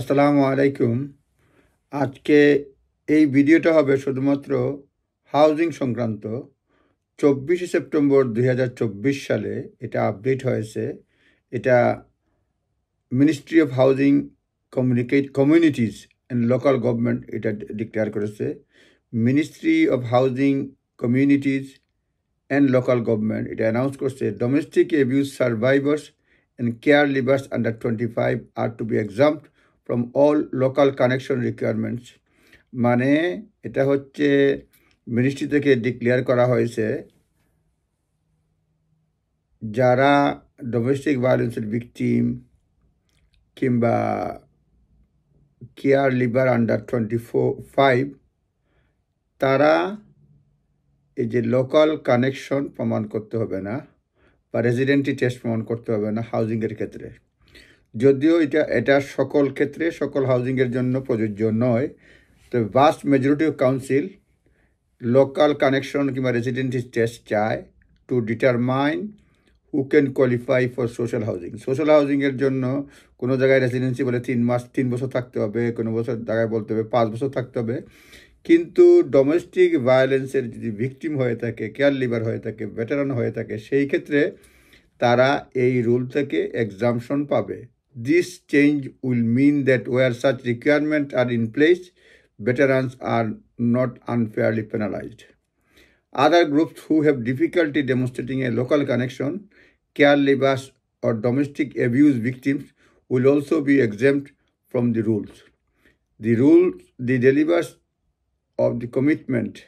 আসসালামু আলাইকুম আজকে এই ভিডিওটা হবে শুধুমাত্র হাউজিং সংক্রান্ত চব্বিশে সেপ্টেম্বর দুই সালে এটা আপডেট হয়েছে এটা ministry of housing communicate communities and local government এটা ডিক্লেয়ার করেছে ministry of housing communities and local government এটা অ্যানাউন্স করছে domestic abuse survivors and care leavers under twenty five are to be exempt from all local connection requirements মানে এটা হচ্ছে মিনিস্ট্রি থেকে declare করা হয়েছে যারা ডোমেস্টিক ভায়োলেন্সের ভিকটিম কিংবা care leaver under twenty five তারা এই যে লোকাল কানেকশন প্রমাণ করতে হবে না বা রেজিডেন্টি টেস্ট প্রমাণ করতে হবে না হাউজিংয়ের ক্ষেত্রে যদিও এটা এটা সকল ক্ষেত্রে সকল হাউজিংয়ের জন্য প্রযোজ্য নয় তবে vast majority of council local connection কিংবা রেসিডেন্সি টেস্ট চায় to determine who can qualify for social housing social হাউজিংয়ের জন্য কোনো জায়গায় রেসিডেন্সি বলে তিন মাস তিন বছর থাকতে হবে কোনো বছর জায়গায় বলতে হবে পাঁচ বছর থাকতে হবে কিন্তু ডোমেস্টিক ভায়োলেন্সের যদি ভিকটিম হয়ে থাকে কেয়ার লিভার হয়ে থাকে ভেটারান হয়ে থাকে সেই ক্ষেত্রে তারা এই রুল থেকে এক্সামশন পাবে This change will mean that where such requirements are in place, veterans are not unfairly penalized. Other groups who have difficulty demonstrating a local connection, care laborers or domestic abuse victims will also be exempt from the rules. The rules, the delivers of the commitment,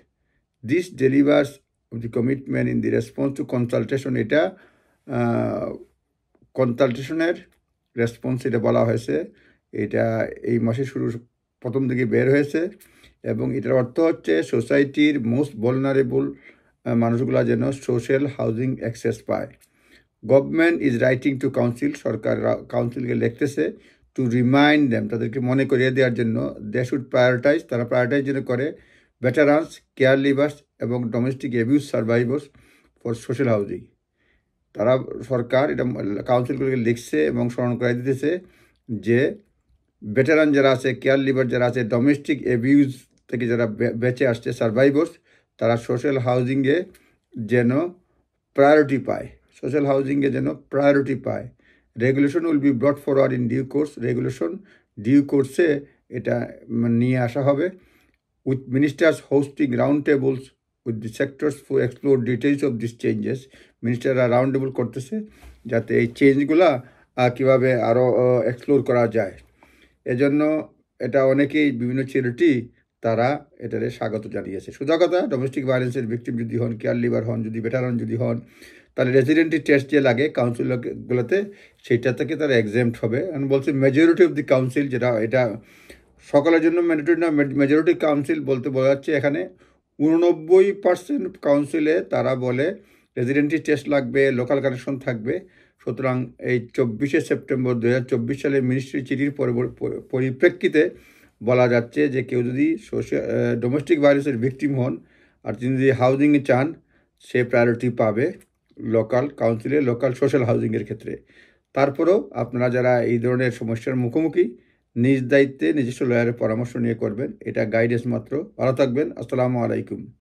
this delivers of the commitment in the response to consultation এটা কনসালটেশনের uh, response এটা বলা হয়েছে এটা এই মাসের শুরু প্রথম দিকে বের হয়েছে এবং এটার অর্থ হচ্ছে সোসাইটির মোস্ট ভলনারেবল মানুষগুলো যেন সোশ্যাল হাউজিং অ্যাক্সেস পায় government is writing to council সরকার কাউন্সিলকে লিখতেছে টু রিমাইন্ড দ্যাম তাদেরকে মনে করিয়ে দেওয়ার জন্য দে শুড প্রায়োরিটাইজ তারা প্রায়োরিটাইজ যেন করে ভেটারান্স কেয়ার লিভার্স এবং domestic abuse survivors for social housing তারা সরকার এটা কাউন্সিলগুলোকে লিখছে এবং স্মরণ করাই দিতেছে যে ভেটারান যারা আছে কেয়ার লিভার যারা আছে ডোমেস্টিক অ্যাবিউজ থেকে যারা বেঁচে আসছে সার্ভাইভার্স তারা সোশ্যাল হাউজিংয়ে যেন প্রায়োরিটি পায় সোশ্যাল হাউজিংয়ে যেন প্রায়োরিটি পায় regulation will be brought forward in due course regulation due কোর্সে এটা নিয়ে আসা হবে with ministers hosting round tables with the sectors ফু explore details of this changes মিনিস্টাররা রাউন্ড টেবল করতেছে যাতে এই চেঞ্জগুলা কীভাবে আরও এক্সপ্লোর করা যায় এজন্য এটা অনেকেই বিভিন্ন চ্যারিটি তারা এটারে স্বাগত জানিয়েছে সোজা কথা ডোমেস্টিক ভায়োলেন্সের ভিকটিম যদি হন কেয়ার লিভার হন যদি বেটার হন যদি হন তাহলে রেসিডেন্টি টেস্ট যে লাগে কাউন্সিলগুলোতে সেইটা থেকে তারা এক্সেমড হবে আমি বলছি মেজরিটি অফ দি কাউন্সিল যেটা এটা সকলের জন্য ম্যান্ডেটরি না মেজরিটি কাউন্সিল বলতে বোঝা যাচ্ছে এখানে উননব্বই পার্সেন্ট কাউন্সিলে তারা বলে রেজিডেন্টি টেস্ট লাগবে লোকাল কানেকশন থাকবে সুতরাং এই চব্বিশে সেপ্টেম্বর দু চব্বিশ সালে মিনিস্ট্রি চিঠির পরিপ্রেক্ষিতে বলা যাচ্ছে যে কেউ যদি সোশ্যাল ডোমেস্টিক ভাইরাসের ভিকটিম হন আর তিনি যদি হাউজিংয়ে চান সে প্রায়োরিটি পাবে লোকাল কাউন্সিলে লোকাল সোশ্যাল হাউজিংয়ের ক্ষেত্রে তারপরেও আপনারা যারা এই ধরনের সমস্যার মুখোমুখি নিজ দায়িত্বে নিজস্ব লয়ারের পরামর্শ নিয়ে করবেন এটা গাইডেন্স মাত্র ভালো থাকবেন আসসালামু আলাইকুম